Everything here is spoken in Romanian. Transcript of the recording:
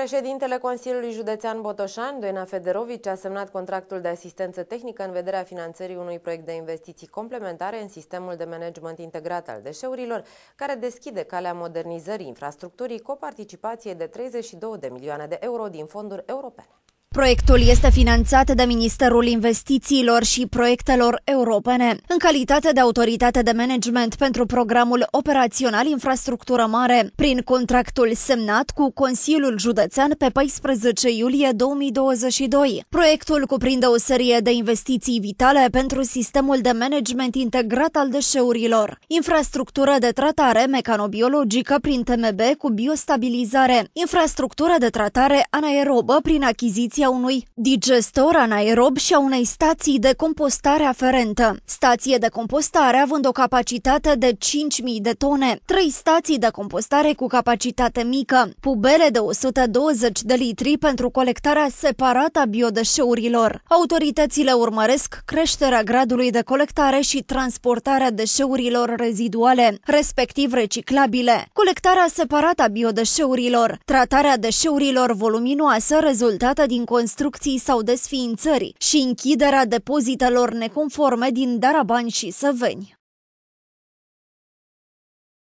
Președintele Consiliului Județean Botoșan, Doina Federovici, a semnat contractul de asistență tehnică în vederea finanțării unui proiect de investiții complementare în sistemul de management integrat al deșeurilor, care deschide calea modernizării infrastructurii cu o participație de 32 de milioane de euro din fonduri europene. Proiectul este finanțat de Ministerul Investițiilor și Proiectelor Europene. În calitate de autoritate de management pentru programul operațional Infrastructură Mare, prin contractul semnat cu Consiliul Județean pe 14 iulie 2022, proiectul cuprinde o serie de investiții vitale pentru sistemul de management integrat al deșeurilor, infrastructură de tratare mecanobiologică prin TMB cu biostabilizare, infrastructură de tratare anaerobă prin achiziții instalația unui digestor anaerob și a unei stații de compostare aferentă. Stație de compostare având o capacitate de 5.000 de tone, trei stații de compostare cu capacitate mică, pubele de 120 de litri pentru colectarea separată a biodeșeurilor. Autoritățile urmăresc creșterea gradului de colectare și transportarea deșeurilor reziduale, respectiv reciclabile, colectarea separată a biodeșeurilor, tratarea deșeurilor voluminoase rezultată din construcții sau desființării și închiderea depozitelor neconforme din darabani și Săveni.